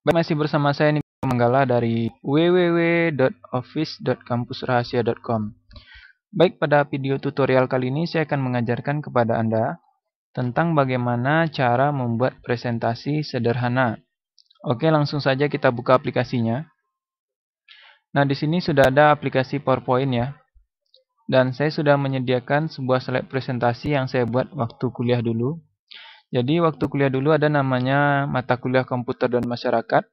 Baik, masih bersama saya ini Manggala dari www.office.kampusrahasia.com Baik, pada video tutorial kali ini saya akan mengajarkan kepada Anda tentang bagaimana cara membuat presentasi sederhana. Oke, langsung saja kita buka aplikasinya. Nah, di sini sudah ada aplikasi PowerPoint ya. Dan saya sudah menyediakan sebuah slide presentasi yang saya buat waktu kuliah dulu. Jadi waktu kuliah dulu ada namanya mata kuliah komputer dan masyarakat.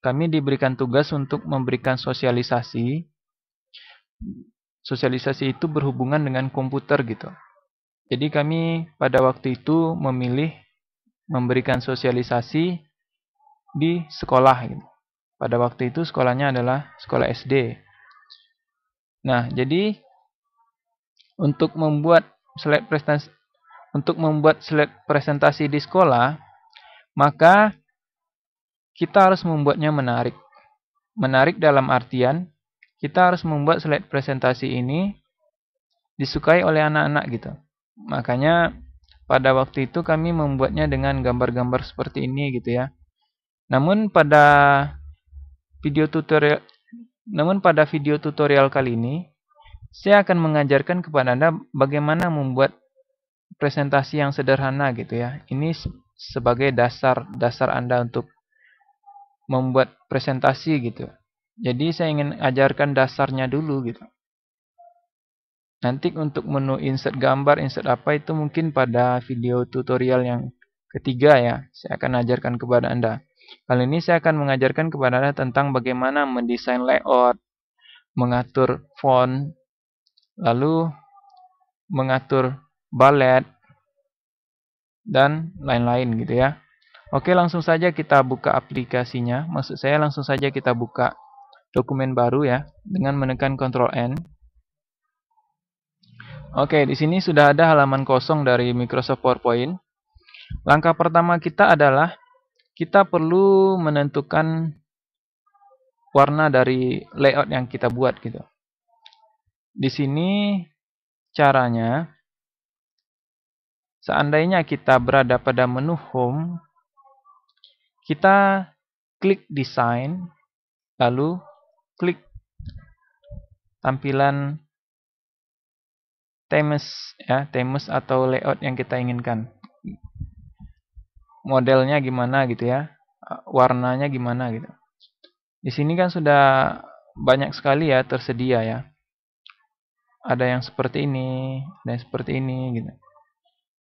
Kami diberikan tugas untuk memberikan sosialisasi. Sosialisasi itu berhubungan dengan komputer gitu. Jadi kami pada waktu itu memilih memberikan sosialisasi di sekolah gitu. Pada waktu itu sekolahnya adalah sekolah SD. Nah, jadi untuk membuat slide presentasi untuk membuat slide presentasi di sekolah, maka kita harus membuatnya menarik. Menarik dalam artian, kita harus membuat slide presentasi ini disukai oleh anak-anak gitu. Makanya pada waktu itu kami membuatnya dengan gambar-gambar seperti ini gitu ya. Namun pada video tutorial namun pada video tutorial kali ini saya akan mengajarkan kepada Anda bagaimana membuat presentasi yang sederhana gitu ya. Ini sebagai dasar dasar Anda untuk membuat presentasi gitu. Jadi saya ingin ajarkan dasarnya dulu gitu. Nanti untuk menu insert gambar, insert apa itu mungkin pada video tutorial yang ketiga ya. Saya akan ajarkan kepada Anda. Kali ini saya akan mengajarkan kepada Anda tentang bagaimana mendesain layout, mengatur font, lalu mengatur ballet dan lain-lain gitu ya. Oke, langsung saja kita buka aplikasinya. Maksud saya langsung saja kita buka dokumen baru ya dengan menekan Ctrl N. Oke, di sini sudah ada halaman kosong dari Microsoft PowerPoint. Langkah pertama kita adalah kita perlu menentukan warna dari layout yang kita buat gitu. Di sini caranya Seandainya kita berada pada menu Home, kita klik Design, lalu klik tampilan themes ya, themes atau layout yang kita inginkan. Modelnya gimana gitu ya, warnanya gimana gitu. Di sini kan sudah banyak sekali ya tersedia ya. Ada yang seperti ini, ada seperti ini gitu.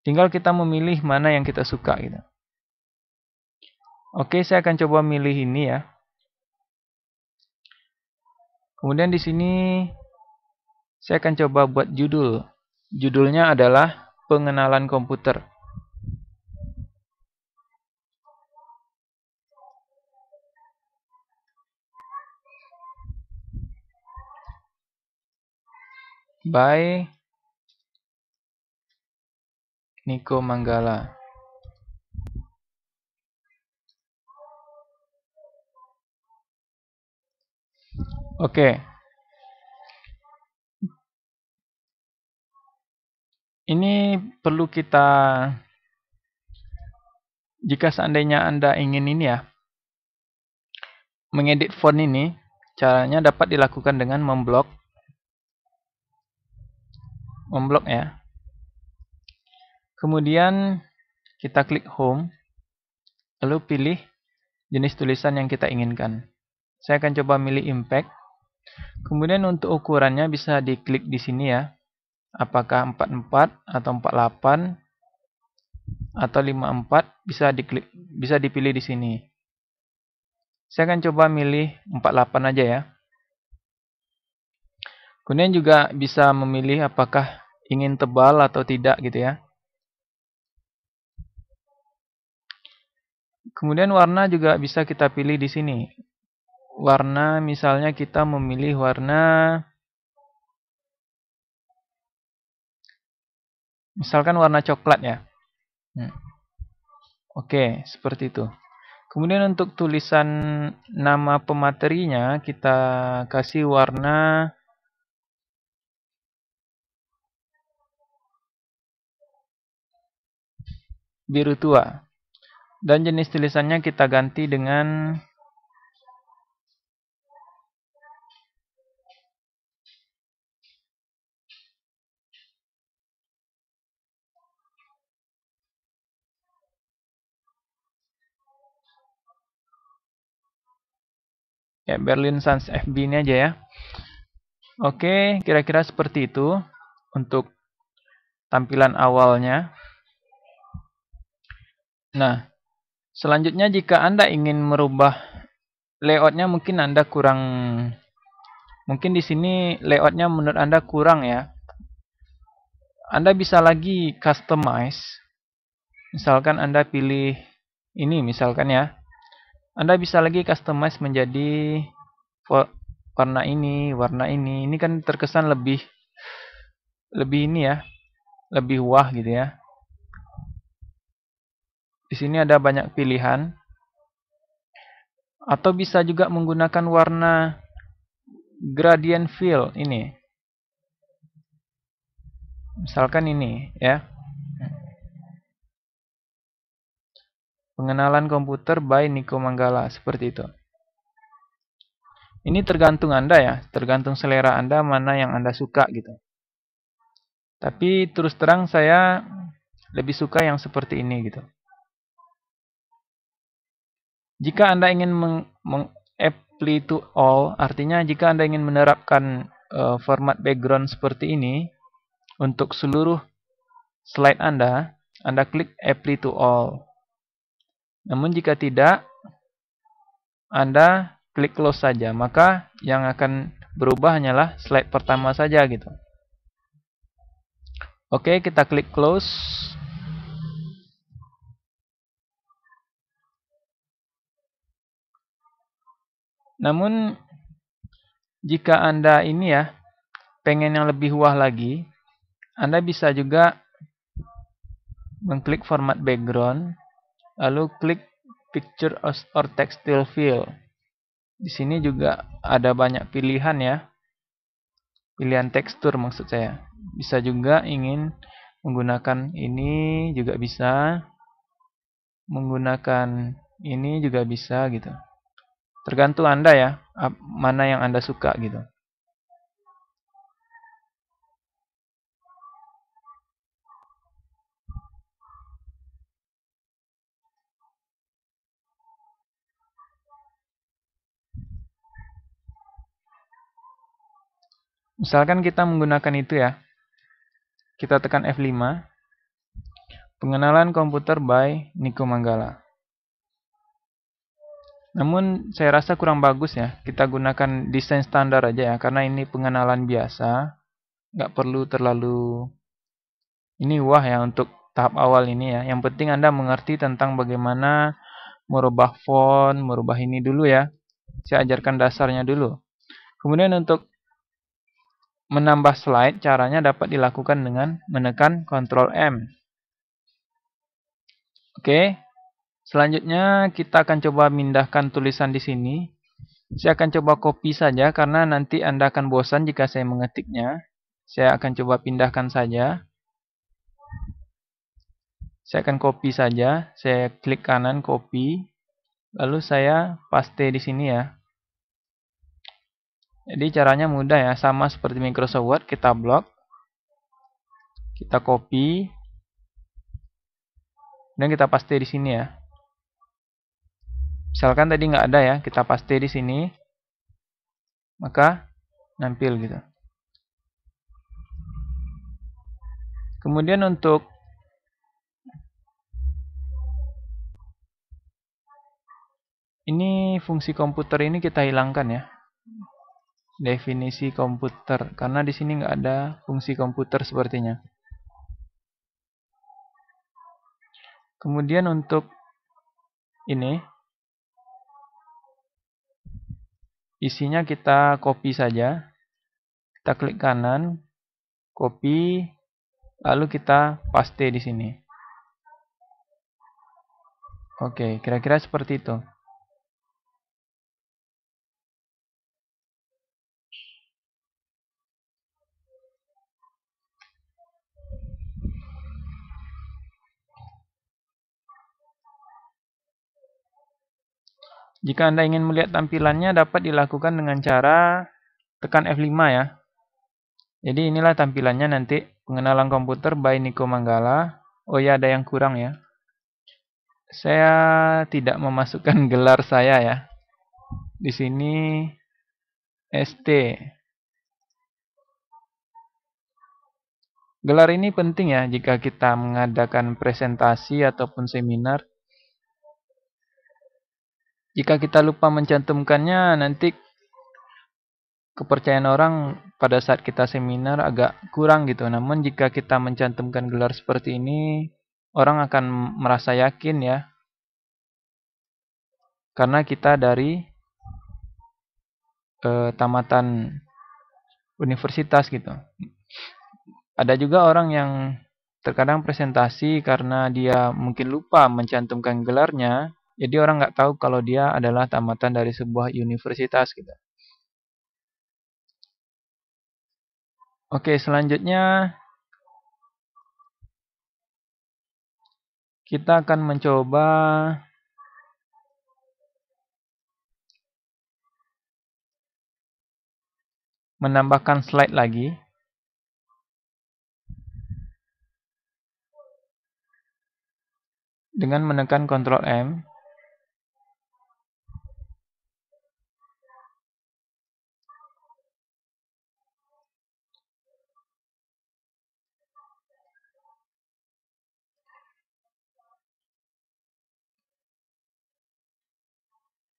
Tinggal kita memilih mana yang kita suka gitu. Oke, saya akan coba milih ini ya. Kemudian di sini saya akan coba buat judul. Judulnya adalah pengenalan komputer. bye. Niko Manggala. Oke. Okay. Ini perlu kita jika seandainya Anda ingin ini ya mengedit font ini, caranya dapat dilakukan dengan memblok memblok ya. Kemudian kita klik home, lalu pilih jenis tulisan yang kita inginkan. Saya akan coba milih impact. Kemudian untuk ukurannya bisa diklik di sini ya. Apakah 44 atau 48 atau 54 bisa diklik bisa dipilih di sini. Saya akan coba milih 48 aja ya. Kemudian juga bisa memilih apakah ingin tebal atau tidak gitu ya. Kemudian warna juga bisa kita pilih di sini. Warna misalnya kita memilih warna misalkan warna coklat ya. Hmm. Oke, seperti itu. Kemudian untuk tulisan nama pematerinya kita kasih warna biru tua. Dan jenis tulisannya kita ganti dengan ya Berlin sans FB ini aja ya. Oke, kira-kira seperti itu untuk tampilan awalnya. Nah, Selanjutnya jika Anda ingin merubah layoutnya mungkin Anda kurang mungkin di sini layoutnya menurut Anda kurang ya. Anda bisa lagi customize. Misalkan Anda pilih ini misalkan ya. Anda bisa lagi customize menjadi warna ini, warna ini. Ini kan terkesan lebih lebih ini ya. Lebih wah gitu ya. Di sini ada banyak pilihan. Atau bisa juga menggunakan warna gradient fill ini. Misalkan ini ya. Pengenalan komputer by Niko Manggala seperti itu. Ini tergantung Anda ya, tergantung selera Anda mana yang Anda suka gitu. Tapi terus terang saya lebih suka yang seperti ini gitu. Jika Anda ingin meng, meng apply to all, artinya jika Anda ingin menerapkan uh, format background seperti ini untuk seluruh slide Anda, Anda klik apply to all. Namun jika tidak, Anda klik close saja, maka yang akan berubah hanyalah slide pertama saja gitu. Oke, kita klik close. Namun jika Anda ini ya pengen yang lebih wah lagi, Anda bisa juga mengklik format background, lalu klik picture or textile fill. Di sini juga ada banyak pilihan ya. Pilihan tekstur maksud saya. Bisa juga ingin menggunakan ini juga bisa menggunakan ini juga bisa gitu. Tergantung Anda ya, mana yang Anda suka gitu. Misalkan kita menggunakan itu ya. Kita tekan F5. Pengenalan komputer by Niko Manggala. Namun saya rasa kurang bagus ya, kita gunakan desain standar aja ya, karena ini pengenalan biasa, nggak perlu terlalu ini wah ya untuk tahap awal ini ya. Yang penting Anda mengerti tentang bagaimana merubah font, merubah ini dulu ya. Saya ajarkan dasarnya dulu. Kemudian untuk menambah slide, caranya dapat dilakukan dengan menekan Ctrl M. Oke, Selanjutnya kita akan coba mindahkan tulisan di sini. Saya akan coba copy saja karena nanti Anda akan bosan jika saya mengetiknya. Saya akan coba pindahkan saja. Saya akan copy saja. Saya klik kanan copy. Lalu saya paste di sini ya. Jadi caranya mudah ya, sama seperti Microsoft Word, kita blok, kita copy, dan kita paste di sini ya. Misalkan tadi nggak ada ya, kita paste di sini. Maka nampil gitu. Kemudian untuk ini fungsi komputer ini kita hilangkan ya. Definisi komputer karena di sini nggak ada fungsi komputer sepertinya. Kemudian untuk ini Isinya kita copy saja. Kita klik kanan, copy, lalu kita paste di sini. Oke, kira-kira seperti itu. Jika Anda ingin melihat tampilannya dapat dilakukan dengan cara tekan F5 ya. Jadi inilah tampilannya nanti pengenalan komputer by Niko Manggala. Oh ya ada yang kurang ya. Saya tidak memasukkan gelar saya ya. Di sini ST. Gelar ini penting ya jika kita mengadakan presentasi ataupun seminar jika kita lupa mencantumkannya, nanti kepercayaan orang pada saat kita seminar agak kurang gitu. Namun jika kita mencantumkan gelar seperti ini, orang akan merasa yakin ya. Karena kita dari eh, tamatan universitas gitu. Ada juga orang yang terkadang presentasi karena dia mungkin lupa mencantumkan gelarnya, jadi orang nggak tahu kalau dia adalah tamatan dari sebuah universitas gitu. Oke, selanjutnya kita akan mencoba menambahkan slide lagi. Dengan menekan Ctrl M.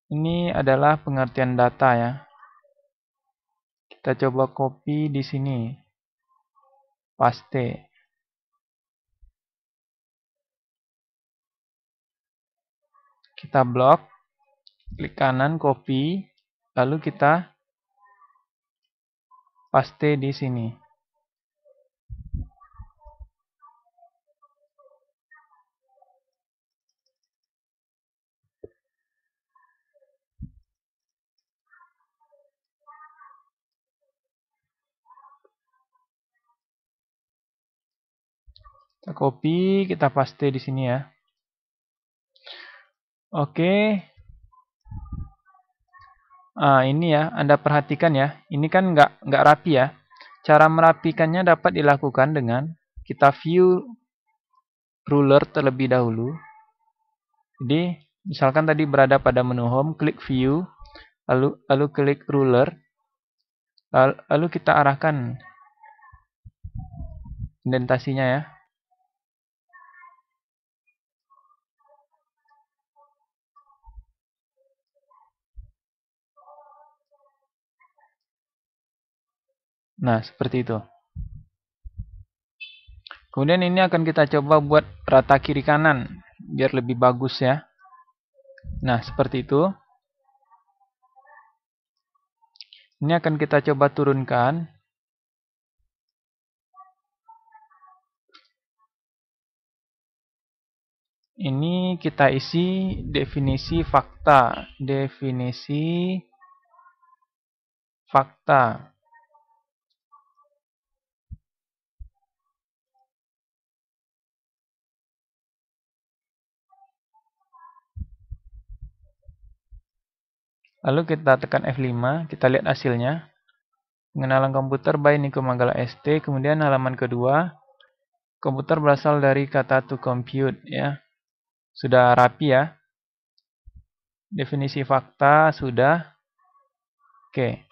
Ini adalah pengertian data ya. Kita coba copy di sini. Paste. Kita blok. Klik kanan copy. Lalu kita paste di sini. Kita copy, kita paste di sini ya. Oke. Ah, ini ya, Anda perhatikan ya. Ini kan nggak nggak rapi ya. Cara merapikannya dapat dilakukan dengan kita view ruler terlebih dahulu. Jadi, misalkan tadi berada pada menu home, klik view, lalu lalu klik ruler. lalu kita arahkan indentasinya ya Nah, seperti itu. Kemudian ini akan kita coba buat rata kiri kanan biar lebih bagus ya. Nah, seperti itu. Ini akan kita coba turunkan. Ini kita isi definisi fakta. Definisi fakta. Lalu kita tekan F5, kita lihat hasilnya. Pengenalan komputer by Niko Manggala ST, kemudian halaman kedua, komputer berasal dari kata to compute ya. Sudah rapi ya. Definisi fakta sudah. Oke.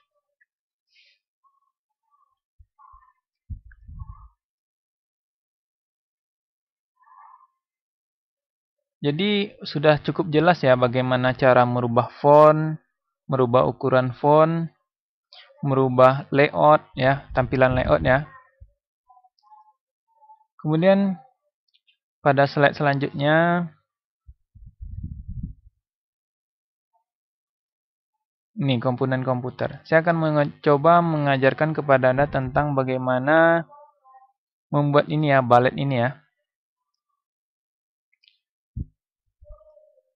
Jadi sudah cukup jelas ya bagaimana cara merubah font, merubah ukuran font, merubah layout ya, tampilan layout ya. Kemudian pada slide selanjutnya ini komponen komputer. Saya akan mencoba mengajarkan kepada Anda tentang bagaimana membuat ini ya, balet ini ya.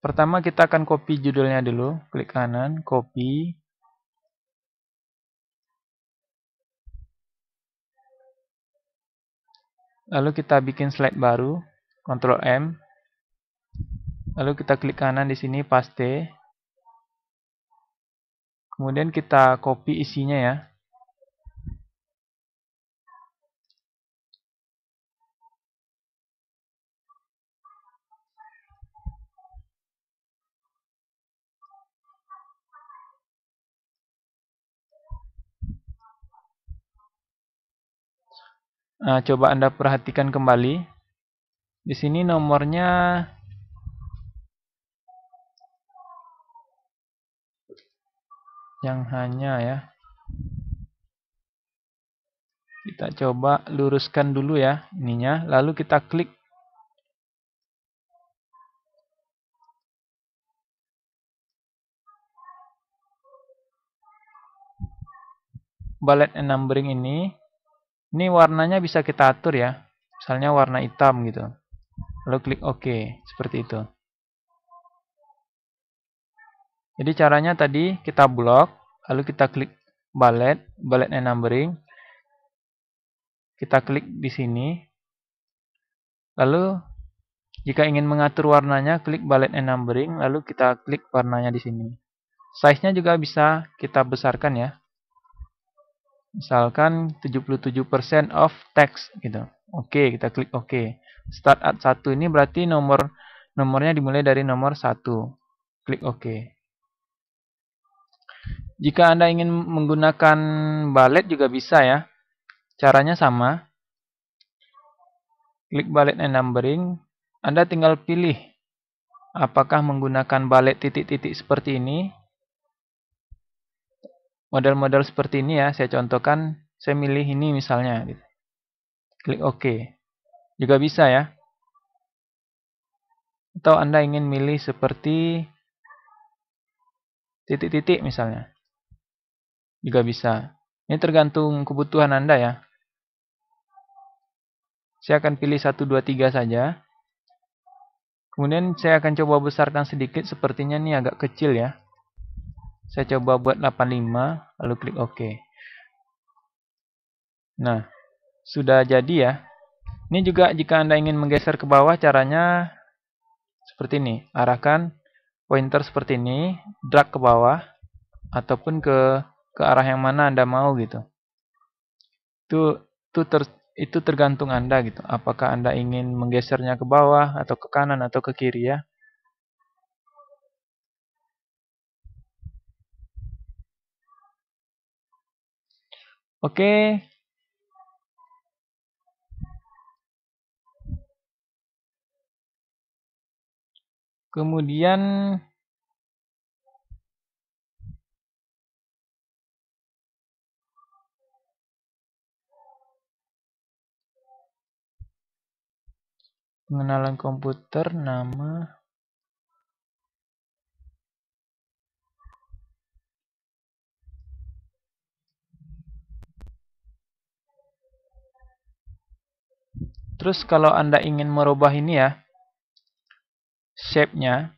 Pertama kita akan copy judulnya dulu, klik kanan, copy. Lalu kita bikin slide baru, Ctrl M. Lalu kita klik kanan di sini, paste. Kemudian kita copy isinya ya. Nah, coba Anda perhatikan kembali. Di sini nomornya yang hanya ya. Kita coba luruskan dulu ya ininya, lalu kita klik Bullet and numbering ini ini warnanya bisa kita atur ya. Misalnya warna hitam gitu. Lalu klik OK. Seperti itu. Jadi caranya tadi kita blok. Lalu kita klik bullet. Bullet and numbering. Kita klik di sini. Lalu jika ingin mengatur warnanya, klik bullet and numbering. Lalu kita klik warnanya di sini. Size-nya juga bisa kita besarkan ya. Misalkan 77% of text gitu. Oke, okay, kita klik oke. Okay. Start at 1 ini berarti nomor nomornya dimulai dari nomor 1. Klik oke. Okay. Jika Anda ingin menggunakan balet juga bisa ya. Caranya sama. Klik balet and numbering. Anda tinggal pilih apakah menggunakan balet titik-titik seperti ini model-model seperti ini ya, saya contohkan, saya milih ini misalnya. Gitu. Klik OK. Juga bisa ya. Atau Anda ingin milih seperti titik-titik misalnya. Juga bisa. Ini tergantung kebutuhan Anda ya. Saya akan pilih 1, 2, 3 saja. Kemudian saya akan coba besarkan sedikit, sepertinya ini agak kecil ya. Saya coba buat 85, lalu klik OK. Nah, sudah jadi ya. Ini juga jika Anda ingin menggeser ke bawah, caranya seperti ini. Arahkan pointer seperti ini, drag ke bawah, ataupun ke ke arah yang mana Anda mau gitu. Itu, itu, ter, itu tergantung Anda gitu. Apakah Anda ingin menggesernya ke bawah, atau ke kanan, atau ke kiri ya. Oke. Kemudian pengenalan komputer nama Terus kalau Anda ingin merubah ini ya, shape-nya,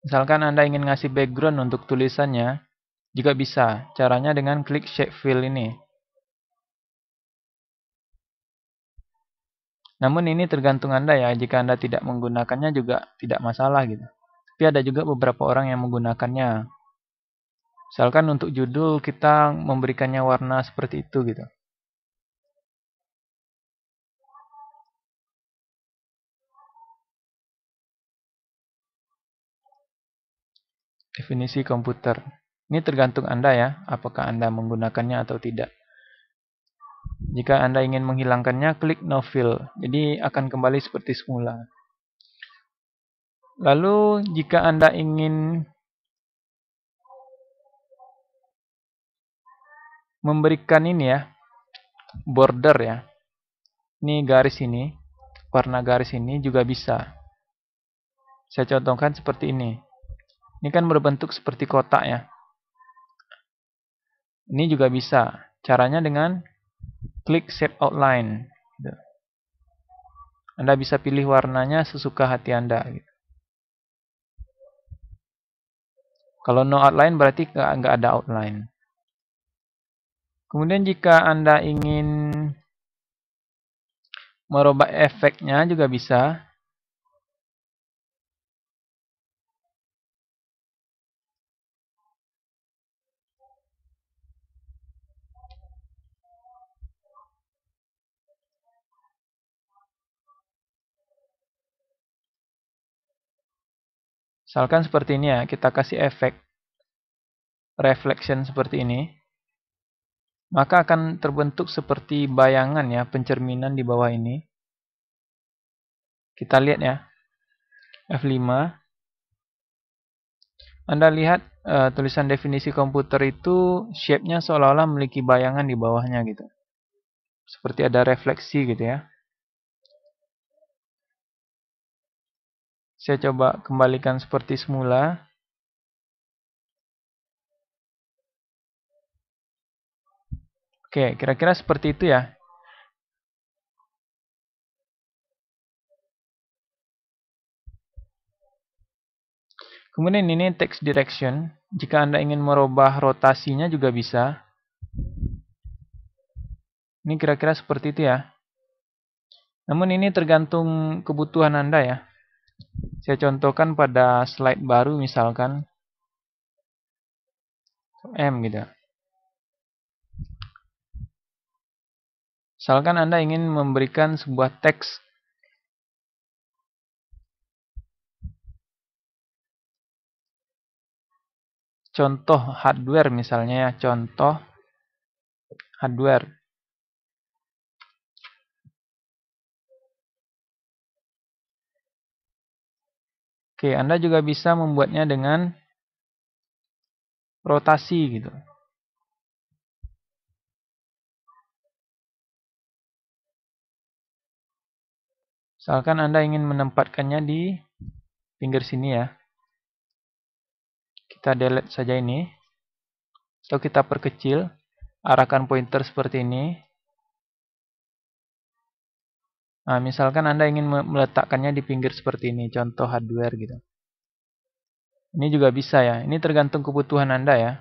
misalkan Anda ingin ngasih background untuk tulisannya, juga bisa. Caranya dengan klik shape fill ini. Namun ini tergantung Anda ya, jika Anda tidak menggunakannya juga tidak masalah gitu. Tapi ada juga beberapa orang yang menggunakannya. Misalkan untuk judul kita memberikannya warna seperti itu gitu. definisi komputer. Ini tergantung Anda ya, apakah Anda menggunakannya atau tidak. Jika Anda ingin menghilangkannya, klik no fill. Jadi akan kembali seperti semula. Lalu jika Anda ingin memberikan ini ya, border ya. Ini garis ini, warna garis ini juga bisa. Saya contohkan seperti ini. Ini kan berbentuk seperti kotak ya. Ini juga bisa. Caranya dengan klik shape outline. Gitu. Anda bisa pilih warnanya sesuka hati Anda. Gitu. Kalau no outline berarti nggak ada outline. Kemudian jika Anda ingin merubah efeknya juga bisa. Misalkan seperti ini ya, kita kasih efek reflection seperti ini. Maka akan terbentuk seperti bayangan ya, pencerminan di bawah ini. Kita lihat ya. F5. Anda lihat uh, tulisan definisi komputer itu shape-nya seolah-olah memiliki bayangan di bawahnya gitu. Seperti ada refleksi gitu ya. Saya coba kembalikan seperti semula. Oke, kira-kira seperti itu ya. Kemudian ini text direction. Jika Anda ingin merubah rotasinya juga bisa. Ini kira-kira seperti itu ya. Namun ini tergantung kebutuhan Anda ya. Saya contohkan pada slide baru misalkan M gitu. Misalkan Anda ingin memberikan sebuah teks contoh hardware misalnya ya, contoh hardware. Oke, Anda juga bisa membuatnya dengan rotasi gitu. Misalkan Anda ingin menempatkannya di pinggir sini ya. Kita delete saja ini. Atau kita perkecil. Arahkan pointer seperti ini. Nah, misalkan Anda ingin meletakkannya di pinggir seperti ini, contoh hardware gitu. Ini juga bisa ya, ini tergantung kebutuhan Anda ya.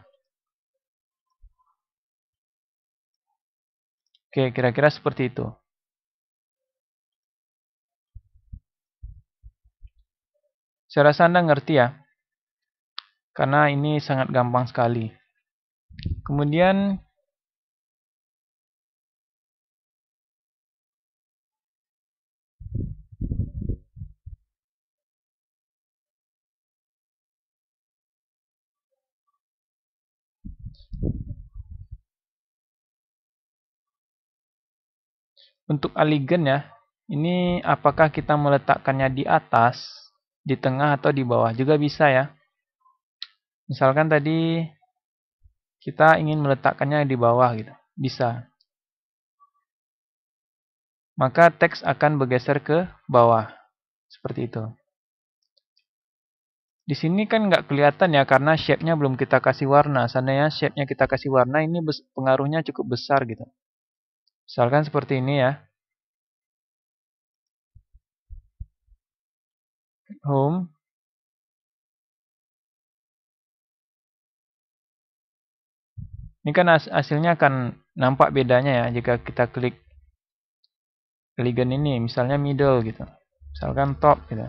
Oke, kira-kira seperti itu. Saya rasa Anda ngerti ya, karena ini sangat gampang sekali. Kemudian Untuk aligen ya, ini apakah kita meletakkannya di atas, di tengah, atau di bawah juga bisa ya. Misalkan tadi kita ingin meletakkannya di bawah gitu, bisa. Maka teks akan bergeser ke bawah, seperti itu. Di sini kan nggak kelihatan ya karena shape-nya belum kita kasih warna. Seandainya shape-nya kita kasih warna ini pengaruhnya cukup besar gitu. Misalkan seperti ini ya. Home. Ini kan hasilnya akan nampak bedanya ya jika kita klik ligand ini. Misalnya middle gitu. Misalkan top gitu.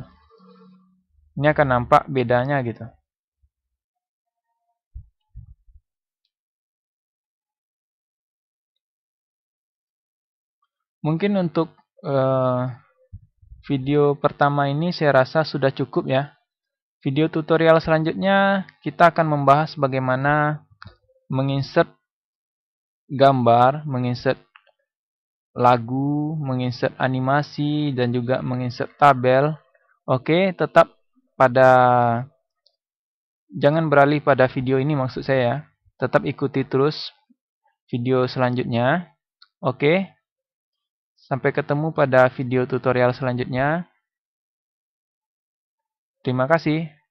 Ini akan nampak bedanya gitu. Mungkin untuk uh, video pertama ini saya rasa sudah cukup ya. Video tutorial selanjutnya kita akan membahas bagaimana menginsert gambar, menginsert lagu, menginsert animasi, dan juga menginsert tabel. Oke, tetap pada jangan beralih pada video ini maksud saya. ya Tetap ikuti terus video selanjutnya. Oke. Sampai ketemu pada video tutorial selanjutnya. Terima kasih.